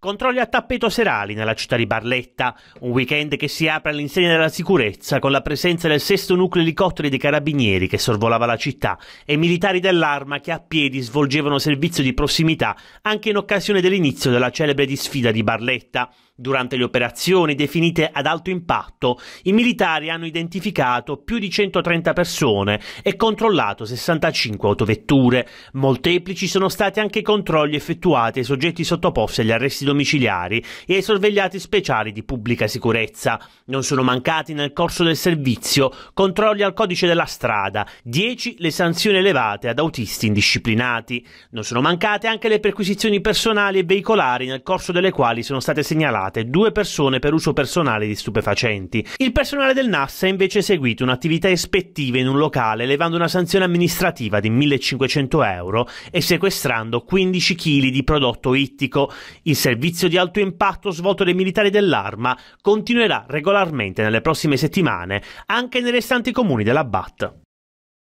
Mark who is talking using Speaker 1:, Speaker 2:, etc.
Speaker 1: Controlli a tappeto serali nella città di Barletta, un weekend che si apre all'insegna della sicurezza con la presenza del sesto nucleo elicotteri dei carabinieri che sorvolava la città e militari dell'arma che a piedi svolgevano servizio di prossimità anche in occasione dell'inizio della celebre disfida di Barletta. Durante le operazioni definite ad alto impatto, i militari hanno identificato più di 130 persone e controllato 65 autovetture. Molteplici sono stati anche i controlli effettuati ai soggetti sottoposti agli arresti domiciliari e ai sorvegliati speciali di pubblica sicurezza. Non sono mancati nel corso del servizio controlli al codice della strada, 10 le sanzioni elevate ad autisti indisciplinati. Non sono mancate anche le perquisizioni personali e veicolari nel corso delle quali sono state segnalate due persone per uso personale di stupefacenti. Il personale del NAS ha invece eseguito un'attività ispettiva in un locale levando una sanzione amministrativa di 1500 euro e sequestrando 15 kg di prodotto ittico. Il servizio servizio di alto impatto svolto dai militari dell'arma continuerà regolarmente nelle prossime settimane anche nei restanti comuni della BAT.